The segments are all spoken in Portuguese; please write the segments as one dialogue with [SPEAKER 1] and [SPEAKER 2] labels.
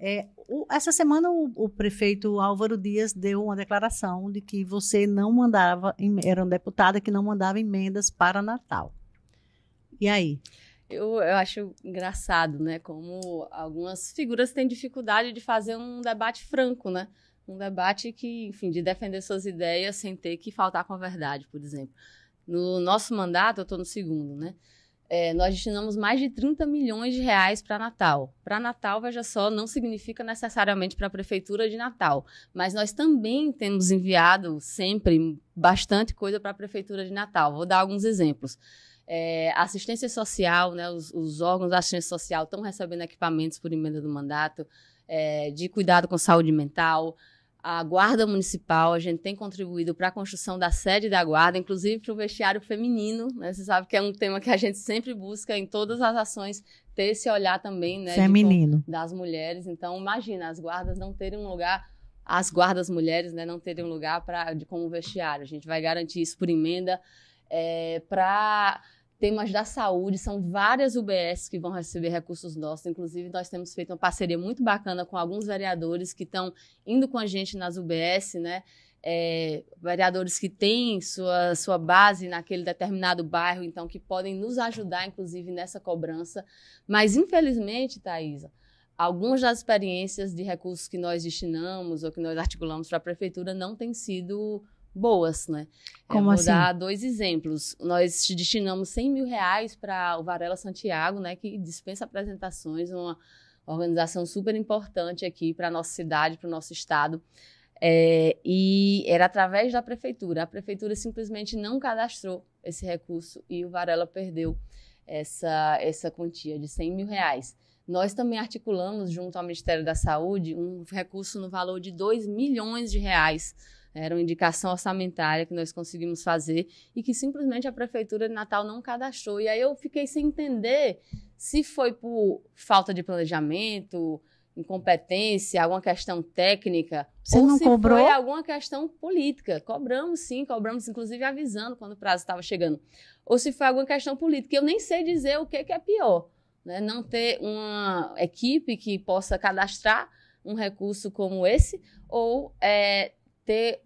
[SPEAKER 1] É, o, essa semana o, o, prefeito Álvaro Dias deu uma declaração de que você não mandava, era uma deputada que não mandava emendas para Natal. E aí?
[SPEAKER 2] Eu, eu acho engraçado, né? Como algumas figuras têm dificuldade de fazer um debate franco, né? Um debate que, enfim, de defender suas ideias sem ter que faltar com a verdade, por exemplo. No nosso mandato, eu estou no segundo, né? É, nós destinamos mais de 30 milhões de reais para Natal. Para Natal, veja só, não significa necessariamente para a Prefeitura de Natal, mas nós também temos enviado sempre bastante coisa para a Prefeitura de Natal. Vou dar alguns exemplos. É, assistência social, né, os, os órgãos da assistência social estão recebendo equipamentos por emenda do mandato, é, de cuidado com saúde mental, a Guarda Municipal, a gente tem contribuído para a construção da sede da Guarda, inclusive para o vestiário feminino. Né? Você sabe que é um tema que a gente sempre busca em todas as ações ter esse olhar também né, Feminino. De, das mulheres. Então, imagina, as guardas não terem um lugar, as guardas mulheres né, não terem um lugar para de, como vestiário. A gente vai garantir isso por emenda. É, eh, para temas da saúde, são várias UBS que vão receber recursos nossos. Inclusive, nós temos feito uma parceria muito bacana com alguns vereadores que estão indo com a gente nas UBS, né? É, vereadores que têm sua, sua base naquele determinado bairro, então, que podem nos ajudar, inclusive, nessa cobrança. Mas, infelizmente, Thaisa, algumas das experiências de recursos que nós destinamos ou que nós articulamos para a prefeitura não têm sido boas, né? É, Como assim? vou dar dois exemplos. Nós destinamos 100 mil reais para o Varela Santiago, né? Que dispensa apresentações, uma organização super importante aqui para a nossa cidade, para o nosso estado. É, e era através da prefeitura. A prefeitura simplesmente não cadastrou esse recurso e o Varela perdeu essa, essa quantia de 100 mil reais. Nós também articulamos, junto ao Ministério da Saúde, um recurso no valor de 2 milhões de reais era uma indicação orçamentária que nós conseguimos fazer e que simplesmente a Prefeitura de Natal não cadastrou. E aí eu fiquei sem entender se foi por falta de planejamento, incompetência, alguma questão técnica, Você ou não se cobrou? foi alguma questão política. Cobramos sim, cobramos inclusive avisando quando o prazo estava chegando. Ou se foi alguma questão política. Eu nem sei dizer o que, que é pior. Né? Não ter uma equipe que possa cadastrar um recurso como esse ou é, ter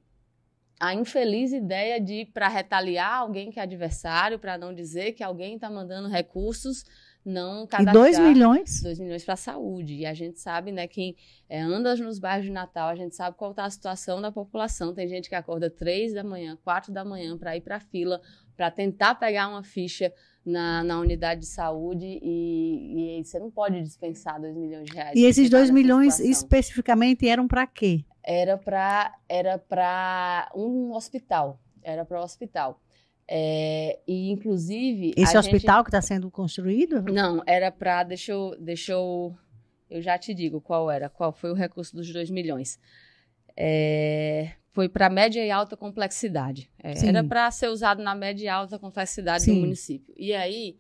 [SPEAKER 2] a infeliz ideia de para retaliar alguém que é adversário, para não dizer que alguém está mandando recursos não cadastrar. E 2 milhões? 2 milhões para a saúde. E a gente sabe, né, quem é, anda nos bairros de Natal, a gente sabe qual está a situação da população. Tem gente que acorda 3 da manhã, 4 da manhã para ir para a fila, para tentar pegar uma ficha na, na unidade de saúde e, e você não pode dispensar 2 milhões de reais. E esses
[SPEAKER 1] 2 tá milhões situação. especificamente eram para quê?
[SPEAKER 2] era para era para um hospital, era para o um hospital. É, e inclusive esse hospital gente... que está sendo construído? Não, era para deixa eu, deixa eu eu já te digo qual era, qual foi o recurso dos 2 milhões. É, foi para média e alta complexidade. É, era para ser usado na média e alta complexidade Sim. do município. E aí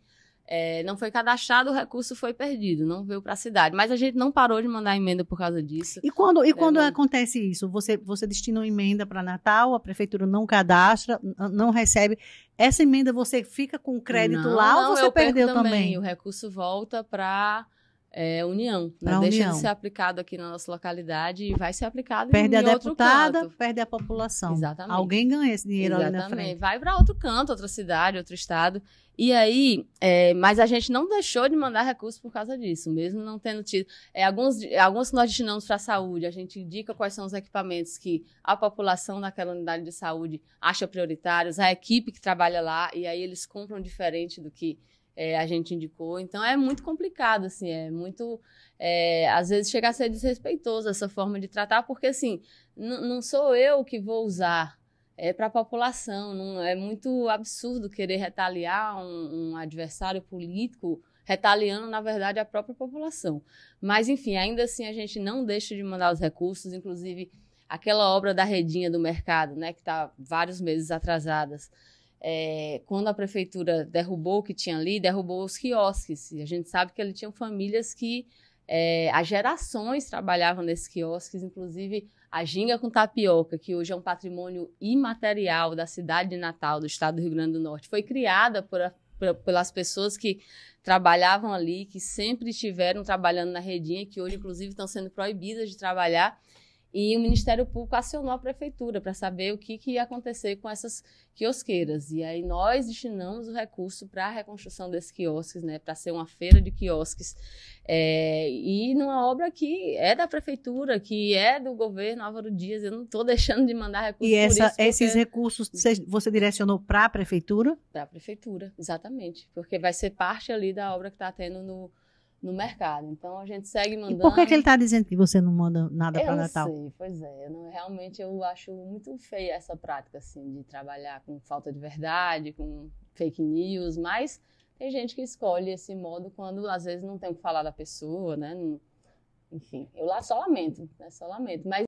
[SPEAKER 2] é, não foi cadastrado, o recurso foi perdido, não veio para a cidade. Mas a gente não parou de mandar emenda por causa disso. E
[SPEAKER 1] quando, e é, quando é, acontece isso? Você, você destina uma emenda para Natal, a prefeitura não cadastra, não recebe. Essa emenda você fica com crédito não, lá não, ou você perdeu também? também? O
[SPEAKER 2] recurso volta para é, união. Né? Deixa de ser aplicado aqui na nossa localidade e vai ser aplicado perde em, a deputada,
[SPEAKER 1] canto. Perde a população. Exatamente. Alguém ganha esse dinheiro Exatamente. ali na frente.
[SPEAKER 2] Vai para outro canto, outra cidade, outro estado. E aí, é, mas a gente não deixou de mandar recurso por causa disso, mesmo não tendo tido. É, alguns, alguns que nós destinamos para a saúde, a gente indica quais são os equipamentos que a população daquela unidade de saúde acha prioritários, a equipe que trabalha lá, e aí eles compram diferente do que é, a gente indicou. Então é muito complicado, assim, é muito. É, às vezes chega a ser desrespeitoso essa forma de tratar, porque assim, não sou eu que vou usar. É para a população, não, é muito absurdo querer retaliar um, um adversário político retaliando, na verdade, a própria população. Mas, enfim, ainda assim a gente não deixa de mandar os recursos, inclusive aquela obra da redinha do mercado, né, que está vários meses atrasadas é, quando a prefeitura derrubou o que tinha ali, derrubou os quiosques. E a gente sabe que ali tinham famílias que é, há gerações trabalhavam nesses quiosques, inclusive a ginga com tapioca, que hoje é um patrimônio imaterial da cidade de Natal, do estado do Rio Grande do Norte, foi criada por, a, por pelas pessoas que trabalhavam ali, que sempre estiveram trabalhando na redinha, que hoje, inclusive, estão sendo proibidas de trabalhar e o Ministério Público acionou a prefeitura para saber o que, que ia acontecer com essas quiosqueiras. E aí nós destinamos o recurso para a reconstrução desses quiosques, né, para ser uma feira de quiosques. É, e numa obra que é da prefeitura, que é do governo Álvaro Dias, eu não estou deixando de mandar recursos. E essa, isso, esses
[SPEAKER 1] recursos você uhum. direcionou para a prefeitura?
[SPEAKER 2] Para a prefeitura, exatamente. Porque vai ser parte ali da obra que está tendo no no mercado. Então a gente segue mandando. E por que, é que ele está
[SPEAKER 1] dizendo que você não manda nada para Natal? Eu sei,
[SPEAKER 2] pois é. Eu não, realmente eu acho muito feia essa prática assim de trabalhar com falta de verdade, com fake news, mas tem gente que escolhe esse modo quando às vezes não tem o que falar da pessoa, né? Enfim, eu lá só lamento, né? Só lamento, mas